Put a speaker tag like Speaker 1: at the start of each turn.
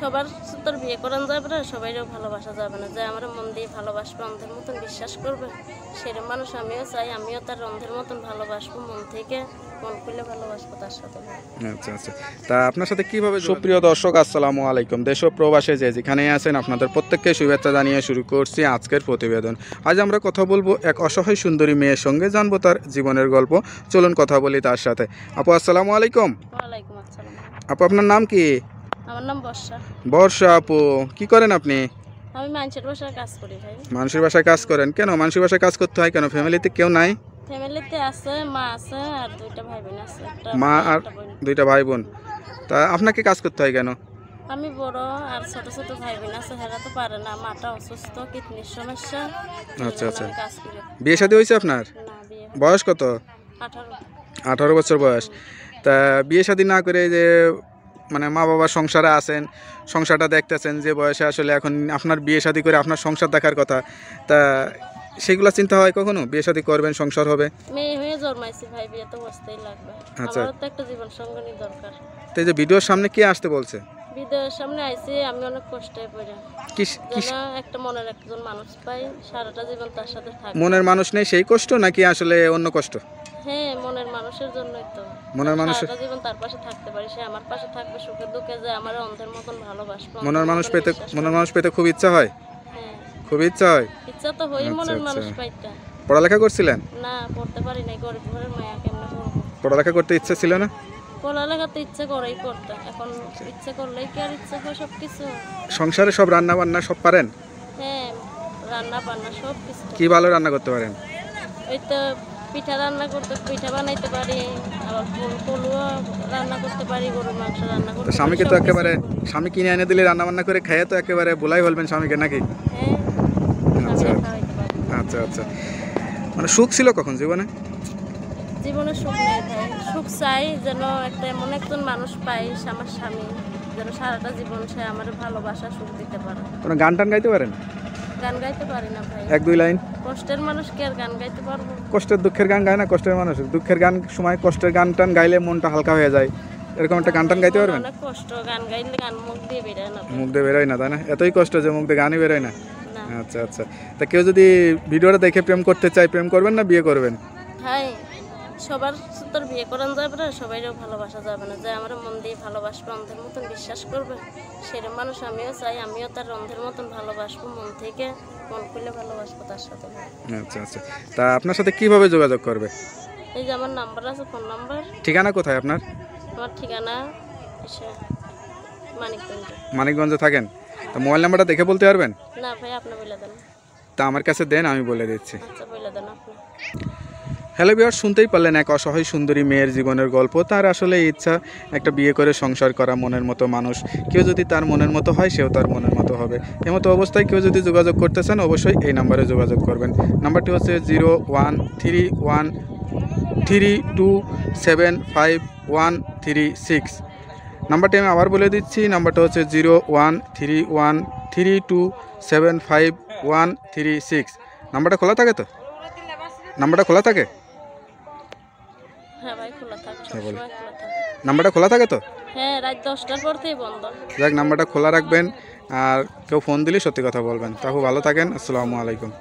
Speaker 1: সবার তোর বিয়ে করান যাবে না সবাইও ভালোবাসা যাবে না যে আমার মন দিয়ে ভালোবাসবে অন্ধের মতন বিশ্বাস করবে সেরকম মানুষ আমিও চাই আমিও তার অন্ধের মতন ভালোবাসবো মন থেকে মন খুলে ভালোবাসবো তার সাথে
Speaker 2: আচ্ছা আচ্ছা তা আপনার সাথে কিভাবে সুপ্রিয় দর্শক আসসালামু আলাইকুম দেশ প্রবাসে যে যেখানে আছেন আপনাদের প্রত্যেককে শুভেচ্ছা জানিয়ে শুরু করছি আজকের প্রতিবেদন আজ আমরা কথা বলবো এক অসহায় সুন্দরী মেয়ের সঙ্গে জানবো তার জীবনের গল্প চলুন কথা বলি তার সাথে আপু আসসালামু আলাইকুম আপু আপনার নাম কি
Speaker 1: আমার নাম বর্ষা
Speaker 2: বর্ষা আপু কি করেন আপনি
Speaker 1: আমি মানুষের বাসায় কাজ করি ভাই
Speaker 2: মানুষের বাসায় কাজ করেন কেন মানুষের বাসায় কাজ করতে হয় কেন ফ্যামিলিতে কেউ নাই
Speaker 1: ফ্যামিলিতে আছে মা আছে আর দুইটা ভাই বোন আছে মা আর
Speaker 2: দুইটা ভাই বোন তা আপনাকে কাজ করতে হয় কেন
Speaker 1: আমি বড় আর ছোট ছোট ভাই বোন আছে হেরা তো পারে না মাটা অসুস্থ কিডনির সমস্যা
Speaker 2: আচ্ছা আচ্ছা বিয়ে শাদী হয়েছে আপনার বয়স কত আঠারো আঠারো বছর বয়স তা বিয়ে শাদী না করে যে মানে মা বাবা সংসারে আছেন সংসারটা দেখতেছেন যে বয়সে আসলে এখন আপনার বিয়ে শাদী করে আপনার সংসার দেখার কথা তা সেগুলা চিন্তা হয় কখনো বিয়ে শাদী করবেন সংসার হবে
Speaker 1: মেয়ে হয়ে জন্মাইছি ভাই বিয়ে তো লাগবে আচ্ছা তো একটা জীবন সঙ্গিনী দরকার
Speaker 2: যে ভিডিওর সামনে কে আসতে বলছে
Speaker 1: ভিডিওর সামনে আমি অনেক কষ্টে
Speaker 2: পড়া
Speaker 1: একটা মানুষ পাই সারাটা জীবন তার সাথে মনের
Speaker 2: মানুষ নেই সেই কষ্ট নাকি আসলে অন্য কষ্ট
Speaker 1: হ্যাঁ মনের মানুষের জন্যই তো মনের মানুষের জীবন তার পাশে থাকতে পারি সে আমার পাশে থাকবে সুখে দুঃখে যে আমার অন্ধের মতন ভালোবাসবে মনের মানুষ পেতে মনের
Speaker 2: মানুষ পেতে খুব ইচ্ছা হয় হ্যাঁ। খুব ইচ্ছা হয়
Speaker 1: ইচ্ছা তো হয় আচ্ছা, মনের আচ্ছা। মানুষ পাইতা
Speaker 2: পড়ালেখা করছিলেন
Speaker 1: না পড়তে পারি নাই গরিব ঘরের মায়া কেমনে পড়ব
Speaker 2: পড়ালেখা করতে ইচ্ছা ছিল না
Speaker 1: পড়ালেখা তো ইচ্ছা করেই করতে এখন ইচ্ছে করলেই কি আর ইচ্ছা করে সব কিছু
Speaker 2: সংসারে সব রান্না বান্না সব পারেন
Speaker 1: হ্যাঁ রান্না বান্না সব কিছু কি
Speaker 2: ভালো রান্না করতে পারেন
Speaker 1: ওই তো পিঠা রান্না করতে পিঠা বানাইতে পারি আবার পলুয়া রান্না করতে পারি গরুর মাংস রান্না করতে স্বামীকে তো একেবারে
Speaker 2: স্বামী কিনে এনে দিলে রান্না বান্না করে খাইয়ে তো একেবারে বলাই বলবেন স্বামীকে নাকি হ্যাঁ, আচ্ছা আচ্ছা আচ্ছা মানে সুখ ছিল কখন জীবনে
Speaker 1: জীবনে সুখ নেই সুখ চাই যেন একটা এমন একজন মানুষ পাই আমার স্বামী যেন সারাটা জীবন সে আমার ভালোবাসা সুখ দিতে পারে
Speaker 2: কোনো গান টান গাইতে পারেন এক দুই লাইন কষ্টের দুঃখের গান গায় না কষ্টের মানুষ দুঃখের গান সময় কষ্টের গান টান গাইলে মনটা হালকা হয়ে যায় এরকম একটা গান টান গাইতে পারবেন কষ্ট মুখ বেরোয় না তাই না এতই কষ্ট যে মুখ গানই বেরোয় না আচ্ছা আচ্ছা তা কেউ যদি ভিডিওটা দেখে প্রেম করতে চায় প্রেম করবেন না বিয়ে করবেন
Speaker 1: সবার তোর বিয়ে করান যাবে না সবাইও ভালোবাসা যাবে না যে আমার মন দিয়ে ভালোবাসবে অন্ধের মতন বিশ্বাস করবে সেরকম মানুষ আমিও চাই আমিও তার অন্ধের মতন ভালোবাসবো মন থেকে মন করলে ভালোবাসবো তার সাথে
Speaker 2: আচ্ছা আচ্ছা তা আপনার সাথে কিভাবে যোগাযোগ করবে
Speaker 1: এই যে আমার নাম্বার আছে ফোন নাম্বার
Speaker 2: ঠিকানা কোথায় আপনার
Speaker 1: আমার ঠিকানা মানিকগঞ্জ
Speaker 2: মানিকগঞ্জে থাকেন তা মোবাইল নাম্বারটা দেখে বলতে পারবেন
Speaker 1: না ভাই আপনি বলে দেন
Speaker 2: তা আমার কাছে দেন আমি বলে দিচ্ছি আচ্ছা বলে দেন আপনি হ্যালো বিহার শুনতেই পারলেন এক অসহায় সুন্দরী মেয়ের জীবনের গল্প তার আসলে ইচ্ছা একটা বিয়ে করে সংসার করা মনের মতো মানুষ কেউ যদি তার মনের মতো হয় সেও তার মনের মতো হবে এমতো অবস্থায় কেউ যদি যোগাযোগ করতে চান অবশ্যই এই নাম্বারে যোগাযোগ করবেন নাম্বারটি হচ্ছে zero one three one three two seven five one three six নাম্বারটি আমি আবার বলে দিচ্ছি নাম্বারটা হচ্ছে zero one three one three two seven five one three six নাম্বারটা খোলা থাকে তো নাম্বারটা খোলা থাকে
Speaker 1: হ্যাঁ হ্যাঁ,
Speaker 2: নাম্বারটা খোলা থাকে তো হ্যাঁ যাক নাম্বারটা খোলা রাখবেন আর কেউ ফোন দিলে সত্যি কথা বলবেন তাহলে ভালো থাকেন আসসালামু আলাইকুম